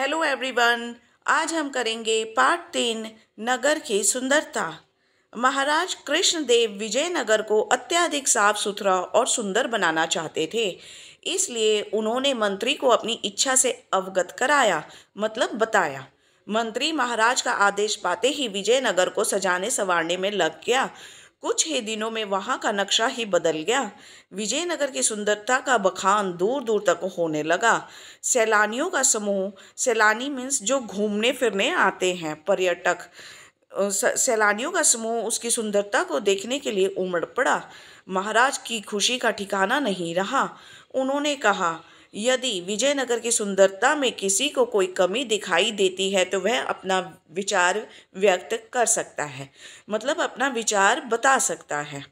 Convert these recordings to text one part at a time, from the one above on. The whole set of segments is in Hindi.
हेलो एवरीवन आज हम करेंगे पार्ट तीन नगर की सुंदरता महाराज कृष्णदेव विजयनगर को अत्यधिक साफ सुथरा और सुंदर बनाना चाहते थे इसलिए उन्होंने मंत्री को अपनी इच्छा से अवगत कराया मतलब बताया मंत्री महाराज का आदेश पाते ही विजयनगर को सजाने संवारने में लग गया कुछ ही दिनों में वहाँ का नक्शा ही बदल गया विजयनगर की सुंदरता का बखान दूर दूर तक होने लगा सैलानियों का समूह सैलानी मीन्स जो घूमने फिरने आते हैं पर्यटक सैलानियों का समूह उसकी सुंदरता को देखने के लिए उमड़ पड़ा महाराज की खुशी का ठिकाना नहीं रहा उन्होंने कहा यदि विजयनगर की सुंदरता में किसी को कोई कमी दिखाई देती है तो वह अपना विचार व्यक्त कर सकता है मतलब अपना विचार बता सकता है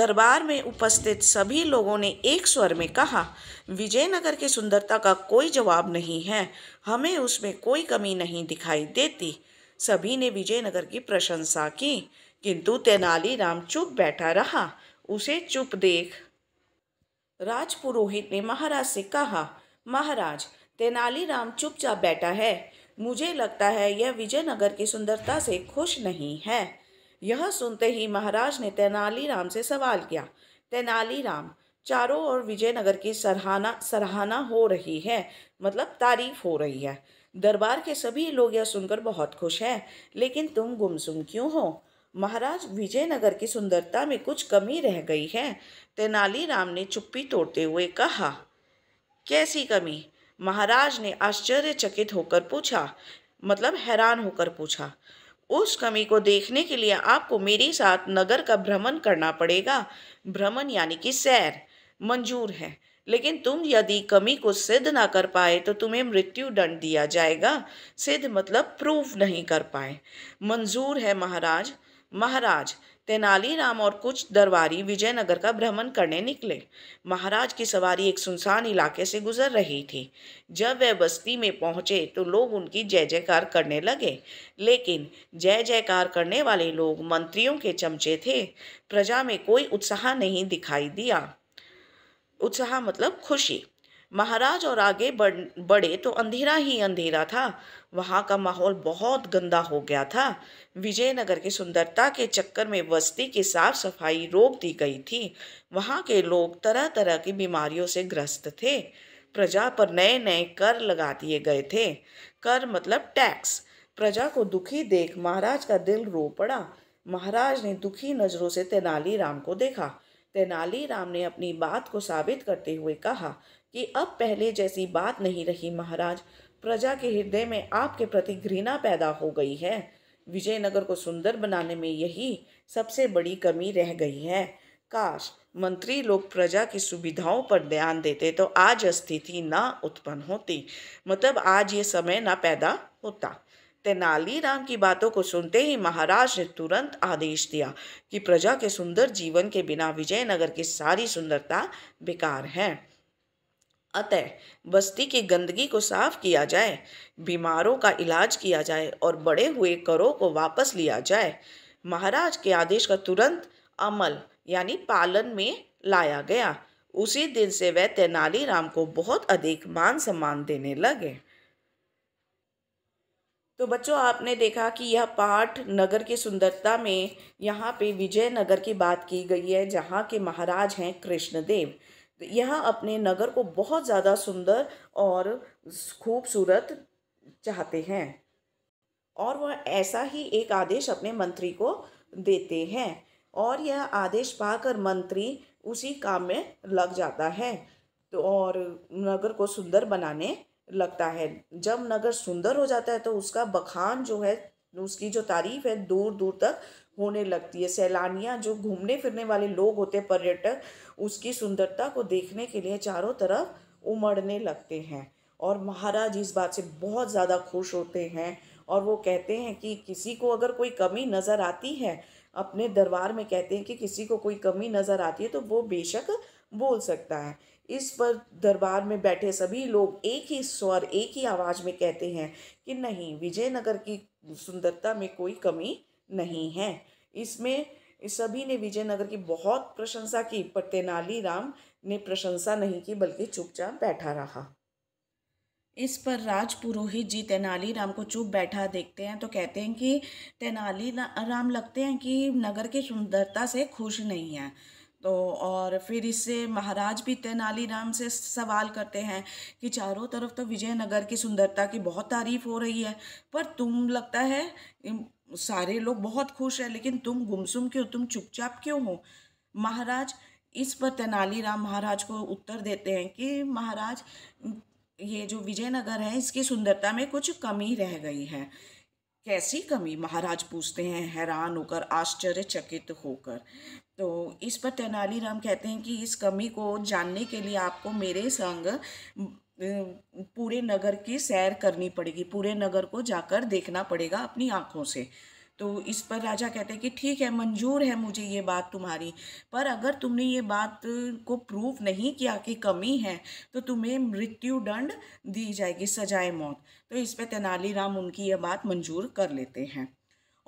दरबार में उपस्थित सभी लोगों ने एक स्वर में कहा विजयनगर की सुंदरता का कोई जवाब नहीं है हमें उसमें कोई कमी नहीं दिखाई देती सभी ने विजयनगर की प्रशंसा की किंतु तेनालीराम चुप बैठा रहा उसे चुप देख राजपुरोहित ने महाराज से कहा महाराज तेनालीराम चुपचाप बैठा है मुझे लगता है यह विजयनगर की सुंदरता से खुश नहीं है यह सुनते ही महाराज ने तेनालीराम से सवाल किया तेनालीराम चारों ओर विजयनगर की सराहना सराहना हो रही है मतलब तारीफ हो रही है दरबार के सभी लोग यह सुनकर बहुत खुश हैं लेकिन तुम गुमसुम क्यों हो महाराज विजयनगर की सुंदरता में कुछ कमी रह गई है तेनालीराम ने चुप्पी तोड़ते हुए कहा कैसी कमी महाराज ने आश्चर्यचकित होकर पूछा मतलब हैरान होकर पूछा उस कमी को देखने के लिए आपको मेरे साथ नगर का भ्रमण करना पड़ेगा भ्रमण यानी कि सैर मंजूर है लेकिन तुम यदि कमी को सिद्ध ना कर पाए तो तुम्हें मृत्यु दंड दिया जाएगा सिद्ध मतलब प्रूफ नहीं कर पाए मंजूर है महाराज महाराज तेनालीराम और कुछ दरबारी विजयनगर का भ्रमण करने निकले महाराज की सवारी एक सुनसान इलाके से गुजर रही थी जब वह बस्ती में पहुंचे तो लोग उनकी जय जयकार करने लगे लेकिन जय जयकार करने वाले लोग मंत्रियों के चमचे थे प्रजा में कोई उत्साह नहीं दिखाई दिया उत्साह मतलब खुशी महाराज और आगे बढ़ बढ़े तो अंधेरा ही अंधेरा था वहाँ का माहौल बहुत गंदा हो गया था विजयनगर की सुंदरता के चक्कर में बस्ती की साफ सफाई रोक दी गई थी वहाँ के लोग तरह तरह की बीमारियों से ग्रस्त थे प्रजा पर नए नए कर लगा दिए गए थे कर मतलब टैक्स प्रजा को दुखी देख महाराज का दिल रो पड़ा महाराज ने दुखी नज़रों से तेनालीराम को देखा तेनालीराम ने अपनी बात को साबित करते हुए कहा कि अब पहले जैसी बात नहीं रही महाराज प्रजा के हृदय में आपके प्रति घृणा पैदा हो गई है विजयनगर को सुंदर बनाने में यही सबसे बड़ी कमी रह गई है काश मंत्री लोग प्रजा की सुविधाओं पर ध्यान देते तो आज स्थिति ना उत्पन्न होती मतलब आज ये समय ना पैदा होता तेनालीराम की बातों को सुनते ही महाराज ने तुरंत आदेश दिया कि प्रजा के सुंदर जीवन के बिना विजयनगर की सारी सुंदरता बेकार है अतः बस्ती की गंदगी को साफ किया जाए बीमारों का इलाज किया जाए और बढ़े हुए करों को वापस लिया जाए महाराज के आदेश का तुरंत अमल यानी पालन में लाया गया उसी दिन से वह तेनालीराम को बहुत अधिक मान सम्मान देने लगे तो बच्चों आपने देखा कि यह पाठ नगर की सुंदरता में यहाँ पे विजयनगर की बात की गई है जहाँ के महाराज हैं कृष्णदेव यह अपने नगर को बहुत ज़्यादा सुंदर और खूबसूरत चाहते हैं और वह ऐसा ही एक आदेश अपने मंत्री को देते हैं और यह आदेश पाकर मंत्री उसी काम में लग जाता है तो और नगर को सुंदर बनाने लगता है जब नगर सुंदर हो जाता है तो उसका बखान जो है उसकी जो तारीफ़ है दूर दूर तक होने लगती है सैलानियाँ जो घूमने फिरने वाले लोग होते हैं पर्यटक उसकी सुंदरता को देखने के लिए चारों तरफ उमड़ने लगते हैं और महाराज इस बात से बहुत ज़्यादा खुश होते हैं और वो कहते हैं कि किसी को अगर कोई कमी नज़र आती है अपने दरबार में कहते हैं कि किसी को कोई कमी नज़र आती है तो वो बेशक बोल सकता है इस पर दरबार में बैठे सभी लोग एक ही स्वर एक ही आवाज़ में कहते हैं कि नहीं विजयनगर की सुंदरता में कोई कमी नहीं है इसमें सभी ने विजयनगर की बहुत प्रशंसा की पर तेनालीराम ने प्रशंसा नहीं की बल्कि चुपचाप बैठा रहा इस पर राज पुरोहित जी तेनालीराम को चुप बैठा देखते हैं तो कहते हैं कि तेनाली राम लगते हैं कि नगर की सुंदरता से खुश नहीं है तो और फिर इससे महाराज भी तेनालीराम से सवाल करते हैं कि चारों तरफ तो विजयनगर की सुंदरता की बहुत तारीफ हो रही है पर तुम लगता है सारे लोग बहुत खुश हैं लेकिन तुम गुमसुम क्यों तुम चुपचाप क्यों हो महाराज इस पर तेनालीराम महाराज को उत्तर देते हैं कि महाराज ये जो विजयनगर है इसकी सुंदरता में कुछ कमी रह गई है कैसी कमी महाराज पूछते हैं हैरान होकर आश्चर्यचकित होकर तो इस पर तेनालीराम कहते हैं कि इस कमी को जानने के लिए आपको मेरे संग पूरे नगर की सैर करनी पड़ेगी पूरे नगर को जाकर देखना पड़ेगा अपनी आँखों से तो इस पर राजा कहते हैं कि ठीक है मंजूर है मुझे ये बात तुम्हारी पर अगर तुमने ये बात को प्रूव नहीं किया कि कमी है तो तुम्हें मृत्यु दंड दी जाएगी सजाए मौत तो इस पर तेनालीराम उनकी ये बात मंजूर कर लेते हैं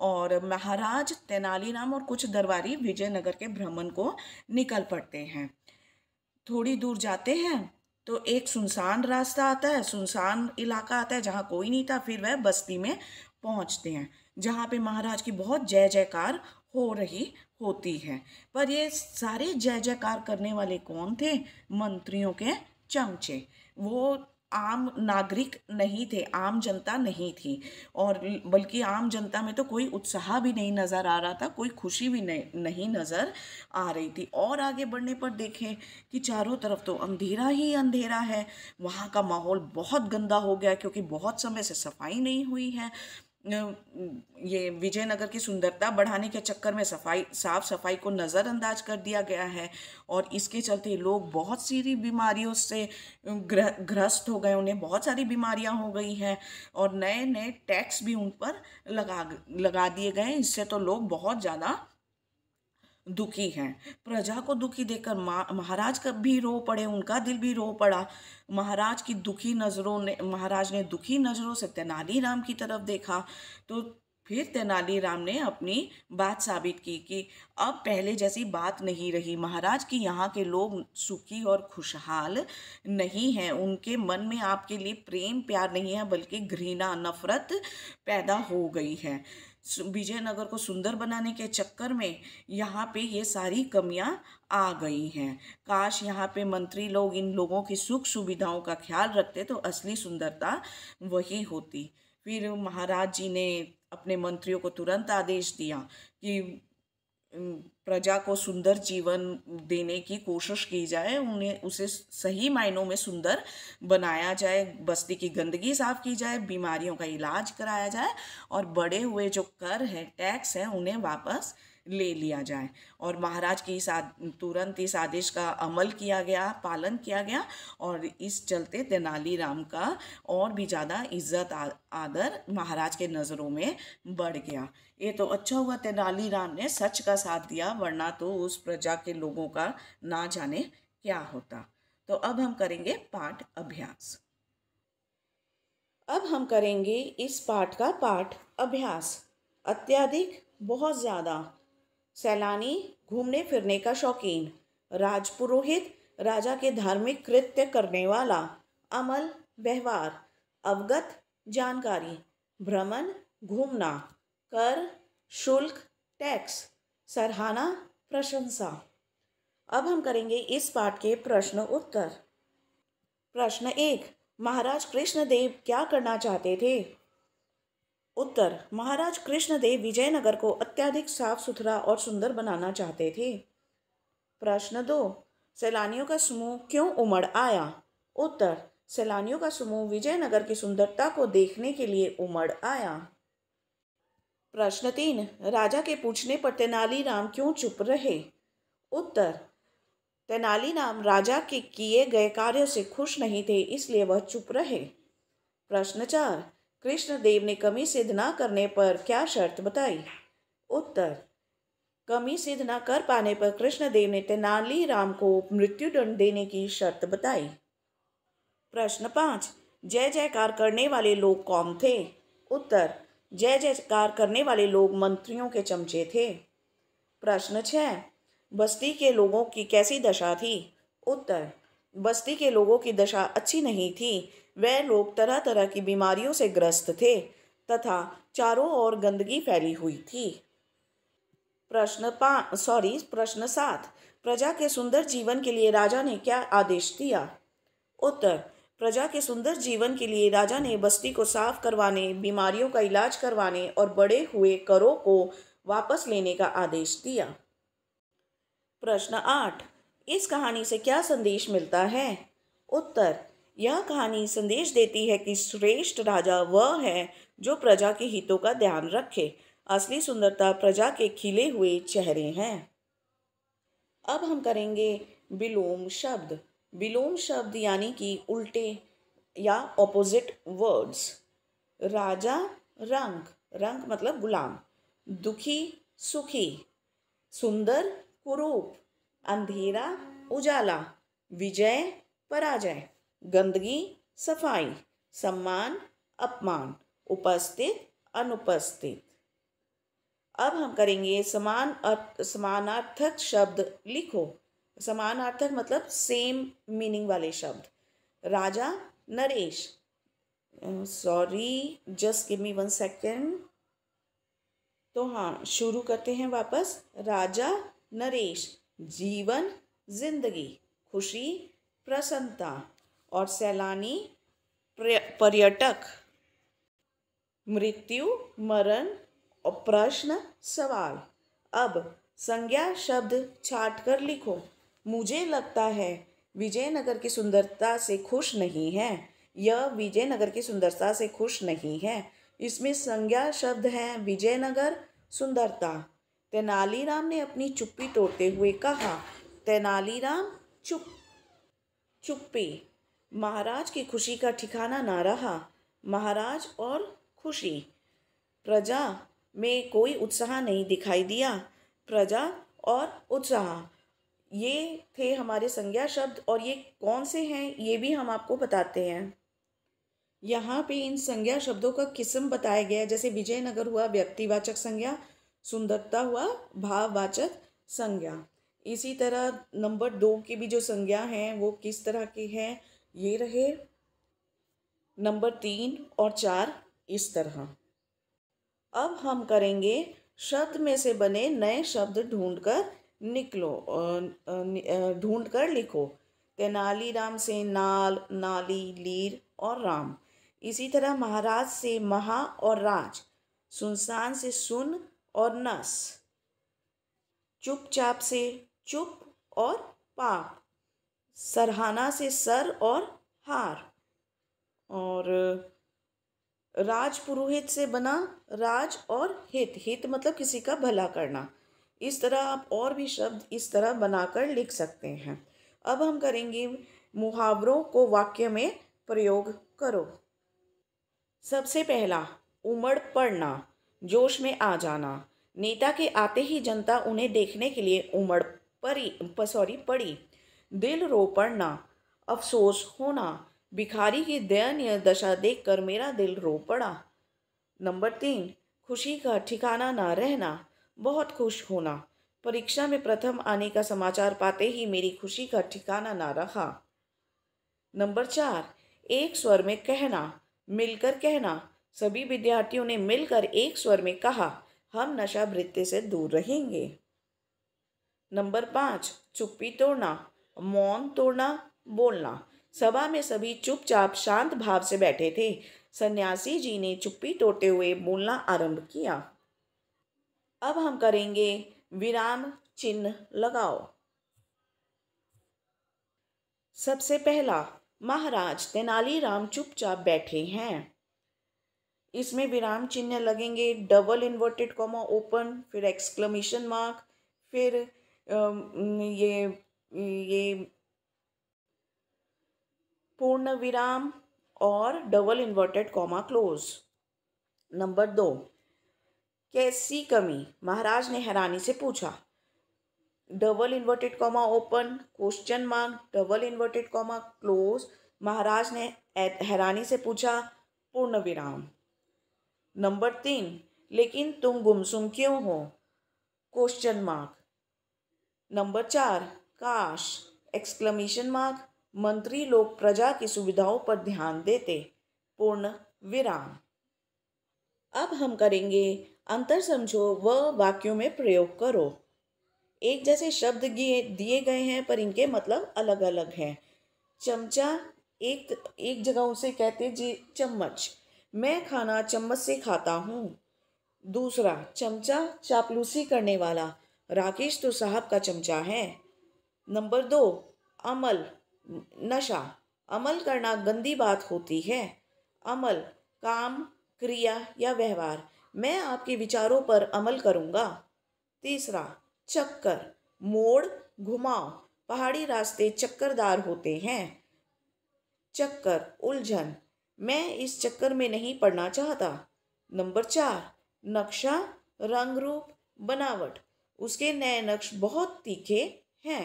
और महाराज तेनालीराम और कुछ दरबारी विजयनगर के भ्रमण को निकल पड़ते हैं थोड़ी दूर जाते हैं तो एक सुनसान रास्ता आता है सुनसान इलाका आता है जहाँ कोई नहीं था फिर वह बस्ती में पहुँचते हैं जहाँ पे महाराज की बहुत जय जयकार हो रही होती है पर ये सारे जय जयकार करने वाले कौन थे मंत्रियों के चमचे वो आम नागरिक नहीं थे आम जनता नहीं थी और बल्कि आम जनता में तो कोई उत्साह भी नहीं नज़र आ रहा था कोई खुशी भी नहीं नहीं नज़र आ रही थी और आगे बढ़ने पर देखें कि चारों तरफ तो अंधेरा ही अंधेरा है वहाँ का माहौल बहुत गंदा हो गया क्योंकि बहुत समय से सफाई नहीं हुई है ये विजयनगर की सुंदरता बढ़ाने के चक्कर में सफाई साफ सफाई को नज़रअंदाज कर दिया गया है और इसके चलते लोग बहुत सारी बीमारियों से ग्रस्त हो गए उन्हें बहुत सारी बीमारियां हो गई हैं और नए नए टैक्स भी उन पर लगा लगा दिए गए इससे तो लोग बहुत ज़्यादा दुखी हैं प्रजा को दुखी देखकर महाराज का भी रो पड़े उनका दिल भी रो पड़ा महाराज की दुखी नज़रों ने महाराज ने दुखी नज़रों से तेनालीराम की तरफ देखा तो फिर तेनालीराम ने अपनी बात साबित की कि अब पहले जैसी बात नहीं रही महाराज की यहाँ के लोग सुखी और खुशहाल नहीं हैं उनके मन में आपके लिए प्रेम प्यार नहीं है बल्कि घृणा नफरत पैदा हो गई है विजयनगर को सुंदर बनाने के चक्कर में यहाँ पे ये सारी कमियाँ आ गई हैं काश यहाँ पे मंत्री लोग इन लोगों की सुख सुविधाओं का ख्याल रखते तो असली सुंदरता वही होती फिर महाराज जी ने अपने मंत्रियों को तुरंत आदेश दिया कि प्रजा को सुंदर जीवन देने की कोशिश की जाए उन्हें उसे सही मायनों में सुंदर बनाया जाए बस्ती की गंदगी साफ की जाए बीमारियों का इलाज कराया जाए और बड़े हुए जो कर हैं टैक्स हैं उन्हें वापस ले लिया जाए और महाराज की इस तुरंत इस आदेश का अमल किया गया पालन किया गया और इस चलते तेनालीराम का और भी ज़्यादा इज्जत आदर महाराज के नज़रों में बढ़ गया ये तो अच्छा हुआ तेनालीराम ने सच का साथ दिया वरना तो उस प्रजा के लोगों का ना जाने क्या होता तो अब हम करेंगे पाठ अभ्यास अब हम करेंगे इस पाठ का पाठ अभ्यास अत्यधिक बहुत ज़्यादा सैलानी घूमने फिरने का शौकीन राजपुरोहित राजा के धार्मिक कृत्य करने वाला अमल व्यवहार अवगत जानकारी भ्रमण घूमना कर शुल्क टैक्स सराहना प्रशंसा अब हम करेंगे इस पाठ के प्रश्न उत्तर प्रश्न एक महाराज कृष्णदेव क्या करना चाहते थे उत्तर महाराज कृष्णदेव विजयनगर को अत्याधिक साफ सुथरा और सुंदर बनाना चाहते थे प्रश्न दो सैलानियों का समूह क्यों उमड़ आया उत्तर सैलानियों का समूह विजयनगर की सुंदरता को देखने के लिए उमड़ आया प्रश्न तीन राजा के पूछने पर तेनालीराम क्यों चुप रहे उत्तर तेनालीराम राजा के किए गए कार्यों से खुश नहीं थे इसलिए वह चुप रहे प्रश्न चार कृष्णदेव ने कमी सिद्ध ना करने पर क्या शर्त बताई उत्तर कमी सिद्ध न कर पाने पर कृष्णदेव ने तेनाली राम को मृत्युदंड देने की शर्त बताई प्रश्न पाँच जय जयकार करने वाले लोग कौन थे उत्तर जय जयकार करने वाले लोग मंत्रियों के चमचे थे प्रश्न छः बस्ती के लोगों की कैसी दशा थी उत्तर बस्ती के लोगों की दशा अच्छी नहीं थी वे लोग तरह तरह की बीमारियों से ग्रस्त थे तथा चारों ओर गंदगी फैली हुई थी प्रश्न पा सॉरी प्रश्न सात प्रजा के सुंदर जीवन के लिए राजा ने क्या आदेश दिया उत्तर प्रजा के सुंदर जीवन के लिए राजा ने बस्ती को साफ करवाने बीमारियों का इलाज करवाने और बड़े हुए करों को वापस लेने का आदेश दिया प्रश्न आठ इस कहानी से क्या संदेश मिलता है उत्तर यह कहानी संदेश देती है कि श्रेष्ठ राजा वह है जो प्रजा के हितों का ध्यान रखे असली सुंदरता प्रजा के खिले हुए चेहरे हैं अब हम करेंगे विलोम शब्द विलोम शब्द यानी कि उल्टे या ऑपोजिट वर्ड्स राजा रंग रंग मतलब गुलाम दुखी सुखी सुंदर कुरूप अंधेरा उजाला विजय पराजय गंदगी सफाई सम्मान अपमान उपस्थित अनुपस्थित अब हम करेंगे समान अर्थ समानार्थक शब्द लिखो समानार्थक मतलब सेम मीनिंग वाले शब्द राजा नरेश sorry just give me one second तो हाँ शुरू करते हैं वापस राजा नरेश जीवन जिंदगी खुशी प्रसन्नता और सैलानी पर्यटक मृत्यु मरण और प्रश्न सवाल अब संज्ञा शब्द छाट कर लिखो मुझे लगता है विजयनगर की सुंदरता से खुश नहीं है यह विजयनगर की सुंदरता से खुश नहीं है इसमें संज्ञा शब्द हैं विजयनगर सुंदरता तेनालीराम ने अपनी चुप्पी तोड़ते हुए कहा तेनालीराम चुप चुप्पी महाराज की खुशी का ठिकाना ना रहा महाराज और खुशी प्रजा में कोई उत्साह नहीं दिखाई दिया प्रजा और उत्साह ये थे हमारे संज्ञा शब्द और ये कौन से हैं ये भी हम आपको बताते हैं यहाँ पे इन संज्ञा शब्दों का किस्म बताया गया है जैसे विजयनगर हुआ व्यक्तिवाचक संज्ञा सुंदरता हुआ भाववाचक संज्ञा इसी तरह नंबर दो की भी जो संज्ञा हैं वो किस तरह की हैं ये रहे नंबर तीन और चार इस तरह अब हम करेंगे शब्द में से बने नए शब्द ढूंढकर निकलो ढूंढकर लिखो तेनाली राम से नाल नाली लीर और राम इसी तरह महाराज से महा और राज सुनसान से सुन और नस चुपचाप से चुप और पाप सरहाना से सर और हार और राज पुरोहित से बना राज और हित हित मतलब किसी का भला करना इस तरह आप और भी शब्द इस तरह बनाकर लिख सकते हैं अब हम करेंगे मुहावरों को वाक्य में प्रयोग करो सबसे पहला उमड़ पड़ना जोश में आ जाना नेता के आते ही जनता उन्हें देखने के लिए उमड़ पड़ी सॉरी पड़ी दिल रो पड़ना अफसोस होना भिखारी की दयनीय दशा देखकर मेरा दिल रो पड़ा नंबर तीन खुशी का ठिकाना ना रहना बहुत खुश होना परीक्षा में प्रथम आने का समाचार पाते ही मेरी खुशी का ठिकाना ना रहा नंबर चार एक स्वर में कहना मिलकर कहना सभी विद्यार्थियों ने मिलकर एक स्वर में कहा हम नशा वृत्ति से दूर रहेंगे नंबर पाँच चुप्पी तोड़ना मौन तोड़ना बोलना सभा में सभी चुपचाप शांत भाव से बैठे थे सन्यासी जी ने चुप्पी तोड़ते हुए बोलना आरंभ किया अब हम करेंगे विराम चिन्ह लगाओ सबसे पहला महाराज तेनालीराम चुपचाप बैठे हैं इसमें विराम चिन्ह लगेंगे डबल इन्वर्टेड कॉमा ओपन फिर एक्सक्लमेशन मार्क फिर ये ये पूर्ण विराम और double inverted comma close number दो कैसी कमी महाराज ने हैरानी से पूछा double inverted comma open question mark double inverted comma close महाराज ने हैरानी से पूछा पूर्ण विराम नंबर तीन लेकिन तुम गुमसुम क्यों हो क्वेश्चन मार्क नंबर चार काश एक्सक्लमेशन मार्क मंत्री लोग प्रजा की सुविधाओं पर ध्यान देते पूर्ण विराम अब हम करेंगे अंतर समझो व वाक्यों में प्रयोग करो एक जैसे शब्द दिए गए हैं पर इनके मतलब अलग अलग हैं चमचा एक एक जगह उसे कहते जी चम्मच मैं खाना चम्मच से खाता हूँ दूसरा चमचा चापलूसी करने वाला राकेश तो साहब का चमचा है नंबर दो अमल नशा अमल करना गंदी बात होती है अमल काम क्रिया या व्यवहार मैं आपके विचारों पर अमल करूँगा तीसरा चक्कर मोड़ घुमाव पहाड़ी रास्ते चक्करदार होते हैं चक्कर उलझन मैं इस चक्कर में नहीं पड़ना चाहता नंबर चार नक्शा रंग रूप बनावट उसके नए नक्श बहुत तीखे हैं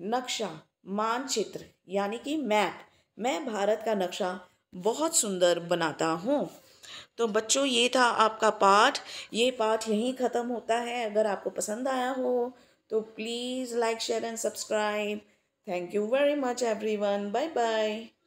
नक्शा मानचित्र यानी कि मैप मैं भारत का नक्शा बहुत सुंदर बनाता हूँ तो बच्चों ये था आपका पाठ ये पाठ यहीं ख़त्म होता है अगर आपको पसंद आया हो तो please like share and subscribe thank you very much everyone bye bye